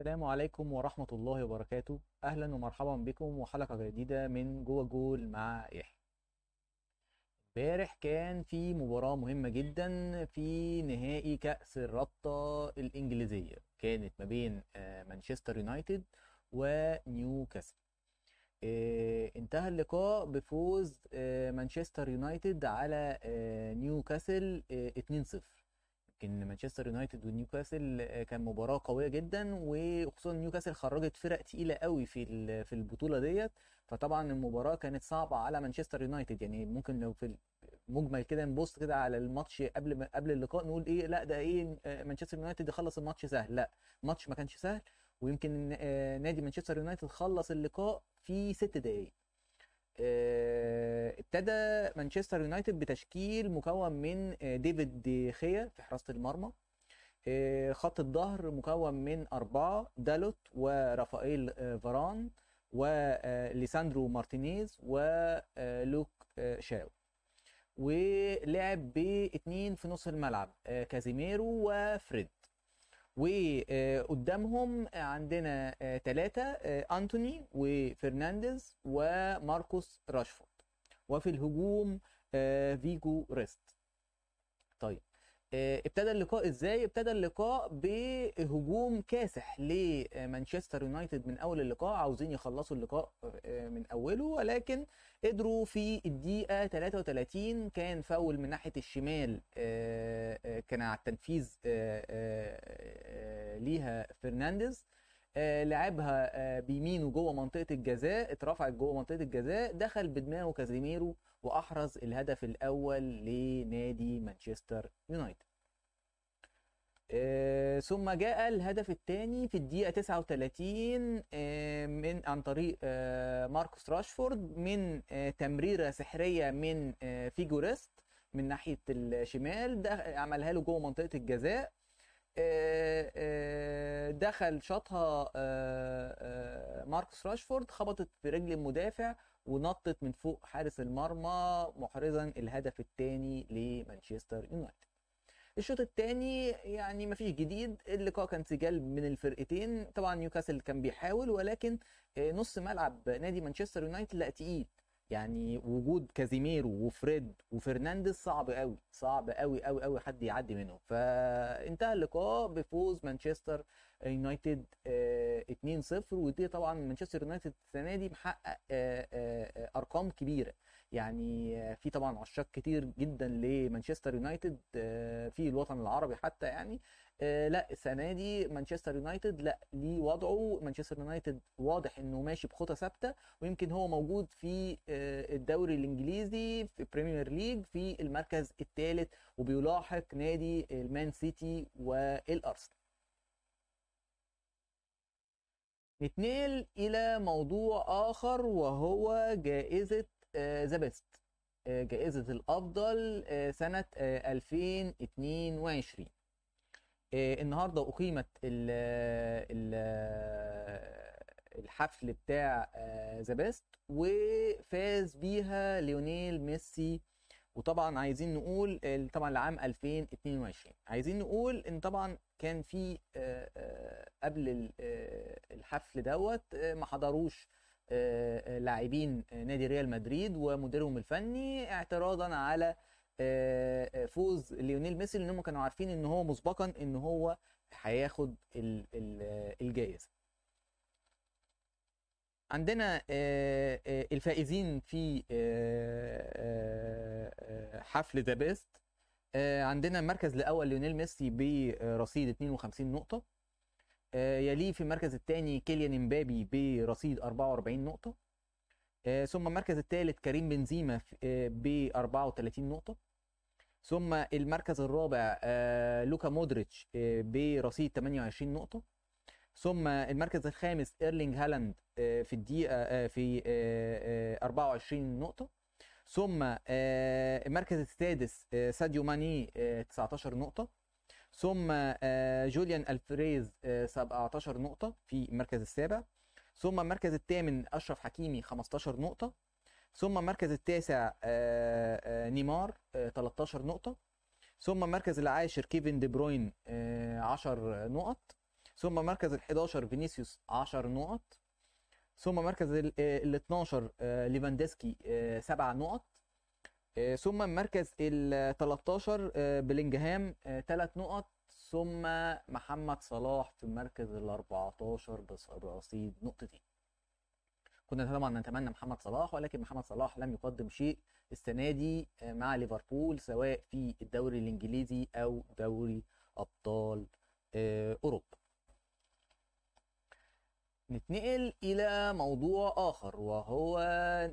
السلام عليكم ورحمة الله وبركاته أهلا ومرحبا بكم وحلقة جديدة من جوه جول مع يحيى امبارح كان في مباراة مهمة جدا في نهائي كأس الرابطة الإنجليزية كانت ما بين آه، مانشستر يونايتد ونيوكاسل آه، انتهى اللقاء بفوز آه، مانشستر يونايتد على نيوكاسل 2-0 لكن مانشستر يونايتد ونيوكاسل آه، كان مباراه قويه جدا وخصوصا نيوكاسل خرجت فرق تقيله قوي في في البطوله ديت فطبعا المباراه كانت صعبه على مانشستر يونايتد يعني ممكن لو في مجمل كده نبص كده على الماتش قبل ما قبل اللقاء نقول ايه لا ده ايه آه، مانشستر يونايتد خلص الماتش سهل لا الماتش ما كانش سهل ويمكن آه، نادي مانشستر يونايتد خلص اللقاء في ست دقائق آه، ابتدى مانشستر يونايتد بتشكيل مكون من آه، ديفيد خيا في حراسه المرمى آه، خط الظهر مكون من أربعة دالوت ورافائيل فاران وليساندرو مارتينيز ولوك شاو ولعب باتنين في نص الملعب كازيميرو وفريد وقدامهم عندنا ثلاثة آه، آه، أنتوني وفرنانديز وماركوس راشفورد وفي الهجوم آه، فيجو ريست طيب ابتدى اللقاء ازاي ابتدى اللقاء بهجوم كاسح لمانشستر يونايتد من اول اللقاء عاوزين يخلصوا اللقاء من اوله ولكن قدروا في الدقيقه 33 كان فاول من ناحيه الشمال كان على التنفيذ ليها فرنانديز آه، لعبها آه، بيمينه جوه منطقه الجزاء اترفعت جوه منطقه الجزاء دخل بدماغه كازيميرو واحرز الهدف الاول لنادي مانشستر يونايتد آه ثم جاء الهدف الثاني في الدقيقة 39 آه من عن طريق آه ماركوس راشفورد من آه، تمريرة سحرية من فيجوريست من ناحية الشمال ده عملها له جوه منطقة الجزاء آه، آه، دخل شاطها آه، ماركس راشفورد خبطت في رجل المدافع ونطت من فوق حارس المرمى محرزا الهدف الثاني لمانشستر يونايتد الشوط الثاني يعني مفيش جديد اللقاء كان سجال من الفرقتين طبعا نيوكاسل كان بيحاول ولكن نص ملعب نادي مانشستر يونايتد لا تقيل يعني وجود كازيميرو وفريد وفرنانديز صعب قوي صعب قوي قوي قوي حد يعدي منهم فانتهى اللقاء بفوز مانشستر يونايتد 2-0 آه، ودي طبعا مانشستر يونايتد السنه دي محقق آه، آه، ارقام كبيره يعني في طبعا عشاق كتير جدا لمانشستر يونايتد آه، في الوطن العربي حتى يعني آه، لا السنه دي مانشستر يونايتد لا ليه وضعه مانشستر يونايتد واضح انه ماشي بخطى ثابته ويمكن هو موجود في آه، الدوري الانجليزي في بريمير ليج في المركز الثالث وبيلاحق نادي المان سيتي والارسنال نتنقل إلى موضوع آخر وهو جائزة آه، ذا بيست آه، جائزة الأفضل آه، سنة 2022 النهاردة أقيمت الحفل بتاع ذا بيست وفاز بيها ليونيل ميسي وطبعا عايزين نقول طبعا لعام 2022 عايزين نقول ان طبعا كان في قبل الحفل دوت ما حضروش لاعبين نادي ريال مدريد ومديرهم الفني اعتراضا على آه، آه، فوز ليونيل ميسي لانهم كانوا عارفين ان هو مسبقا ان هو هياخد آه، الجائزه عندنا الفائزين في حفل ذا بيست عندنا المركز الاول ليونيل ميسي برصيد 52 نقطه آه، يليه في المركز الثاني كيليان امبابي برصيد 44 نقطة آه، ثم المركز الثالث كريم بنزيما آه، ب 34 نقطة ثم المركز الرابع لوكا مودريتش برصيد 28 نقطة ثم المركز الخامس ايرلينج هالاند في الدقيقة في 24 نقطة ثم المركز السادس ساديو ماني 19 نقطة ثم آه، جوليان الفريز 17 آه، نقطه في المركز السابع ثم المركز الثامن اشرف حكيمي 15 نقطه ثم المركز التاسع آه، نيمار 13 نقطه ثم المركز العاشر كيفن دي بروين 10 نقط ثم المركز ال11 فينيسيوس 10 نقط ثم المركز ال 12 ليفاندسكي 7 نقط آه، ثم المركز ال 13 آه، بلينجهام ثلاث آه، نقط ثم محمد صلاح في المركز ال 14 برصيد نقطتين كنا طبعا نتمنى محمد صلاح ولكن محمد صلاح لم يقدم شيء السنه دي مع ليفربول سواء في الدوري الانجليزي او دوري ابطال اوروبا نتنقل الى موضوع اخر وهو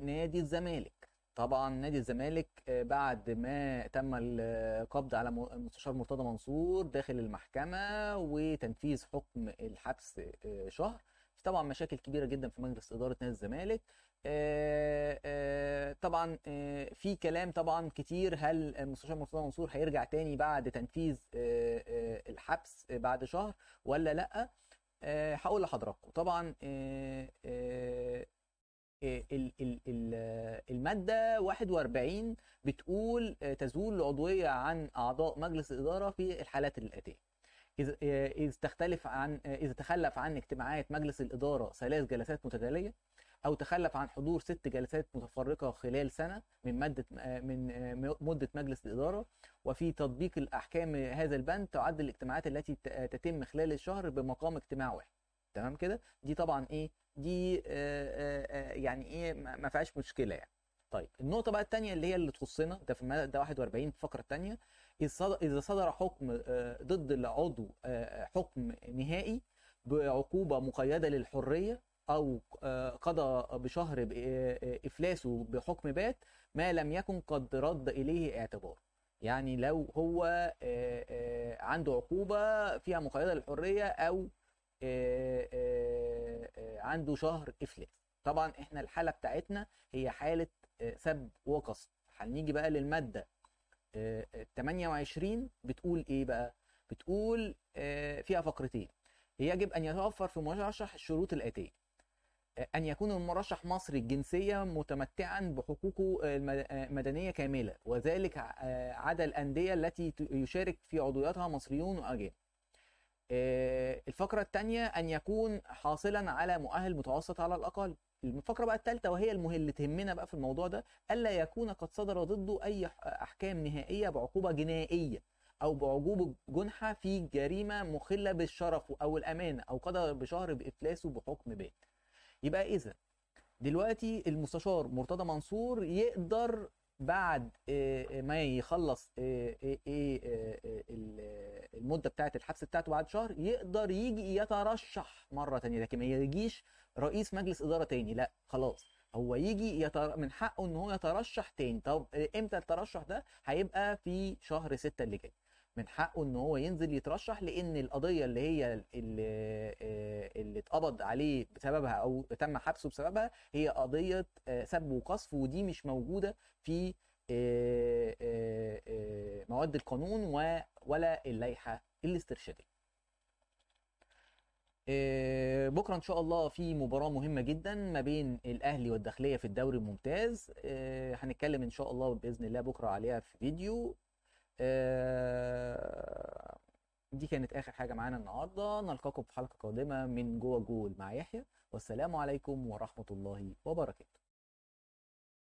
نادي الزمالك طبعا نادي الزمالك آه، بعد ما تم القبض على المستشار مرتضى منصور داخل المحكمه وتنفيذ حكم الحبس آه، شهر في طبعا مشاكل كبيره جدا في مجلس اداره نادي الزمالك آه، طبعا في كلام طبعا كتير هل المستشار مرتضى منصور هيرجع تاني بعد تنفيذ الحبس بعد شهر ولا لا هقول لحضراتكم طبعا المادة 41 بتقول آه، تزول العضويه عن اعضاء مجلس الاداره في الحالات الاتيه آه، إذا تختلف عن آه، إذا تخلف عن اجتماعات مجلس الإدارة ثلاث جلسات متتالية أو تخلف عن حضور ست جلسات متفرقة خلال سنة من مادة من مدة مجلس الإدارة وفي تطبيق الأحكام هذا البند تعد الاجتماعات التي تتم خلال الشهر بمقام اجتماع واحد تمام كده دي طبعا إيه دي يعني إيه ما فيهاش مشكلة يعني طيب النقطه بقى التانية اللي هي اللي تخصنا ده في الماده 41 في الفقره التانية اذا صدر حكم آه، ضد العضو آه، حكم نهائي بعقوبه مقيده للحريه او آه، قضى بشهر افلاسه بحكم بات ما لم يكن قد رد اليه اعتبار يعني لو هو عنده عقوبه فيها مقيده للحريه او عنده شهر افلاس طبعا احنا الحاله بتاعتنا هي حاله سد وقصد هنيجي بقى للماده 28 آه، آه، بتقول ايه بقى بتقول آه، فيها فقرتين يجب ان يتوفر في مرشح الشروط الاتيه ان يكون المرشح مصري الجنسيه متمتعا بحقوقه المدنيه كامله وذلك عدا الانديه التي يشارك في عضوياتها مصريون واجانب الفقره الثانيه ان يكون حاصلا على مؤهل متوسط على الاقل الفقره بقى الثالثه وهي المه... اللي تهمنا بقى في الموضوع ده الا يكون قد صدر ضده اي احكام نهائيه بعقوبه جنائيه او بعقوبة جنحه في جريمه مخله بالشرف او الامانه او قضى بشهر بافلاسه بحكم بات يبقى اذا دلوقتي المستشار مرتضى منصور يقدر بعد آه، آه، ما يخلص آه، المده بتاعه الحبس بتاعته بعد شهر يقدر يجي يترشح مره تانية لكن ما يجيش رئيس مجلس اداره تاني لا خلاص هو يجي يتر... من حقه ان هو يترشح تاني طب امتى الترشح ده هيبقى في شهر ستة اللي جاي من حقه ان هو ينزل يترشح لان القضيه اللي هي اللي, آه، اللي اتقبض عليه بسببها او تم حبسه بسببها هي قضيه آه، سب وقصف ودي مش موجوده في آه، مواد القانون ولا اللائحه الاسترشاديه بكره ان شاء الله في مباراه مهمه جدا ما بين الاهلي والداخليه في الدوري الممتاز هنتكلم ان شاء الله باذن الله بكره عليها في فيديو آه، دي كانت اخر حاجه معانا النهارده نلقاكم في حلقه قادمه من جوه جول مع يحيى والسلام عليكم ورحمه الله وبركاته